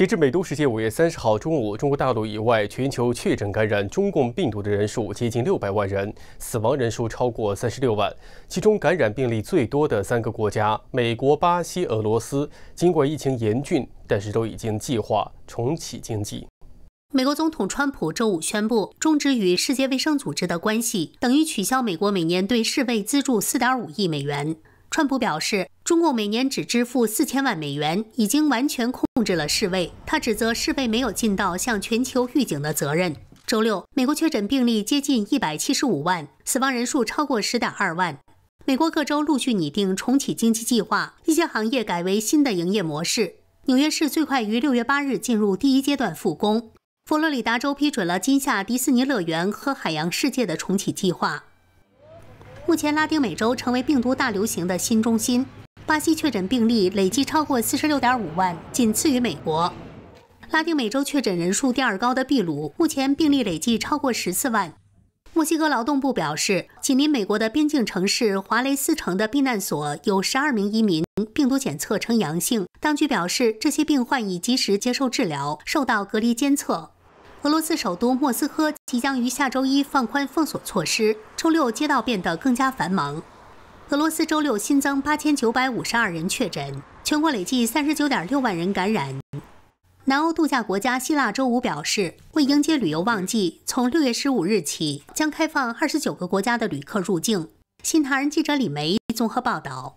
截至美东时间五月三十号中午，中国大陆以外，全球确诊感染中共病毒的人数接近六百万人，死亡人数超过三十六万。其中感染病例最多的三个国家——美国、巴西、俄罗斯——尽管疫情严峻，但是都已经计划重启经济。美国总统川普周五宣布终止与世界卫生组织的关系，等于取消美国每年对世卫资助四点五亿美元。川普表示，中共每年只支付四千万美元，已经完全控制了世卫。他指责世卫没有尽到向全球预警的责任。周六，美国确诊病例接近一百七十五万，死亡人数超过十点二万。美国各州陆续拟定重启经济计划，一些行业改为新的营业模式。纽约市最快于六月八日进入第一阶段复工。佛罗里达州批准了今夏迪士尼乐园和海洋世界的重启计划。目前，拉丁美洲成为病毒大流行的新中心。巴西确诊病例累计超过四十六点五万，仅次于美国。拉丁美洲确诊人数第二高的秘鲁，目前病例累计超过十四万。墨西哥劳动部表示，紧邻美国的边境城市华雷斯城的避难所有十二名移民病毒检测呈阳性。当局表示，这些病患已及时接受治疗，受到隔离监测。俄罗斯首都莫斯科即将于下周一放宽封锁措施。周六街道变得更加繁忙。俄罗斯周六新增八千九百五十二人确诊，全国累计三十九点六万人感染。南欧度假国家希腊周五表示，为迎接旅游旺季，从六月十五日起将开放二十九个国家的旅客入境。新唐人记者李梅综合报道。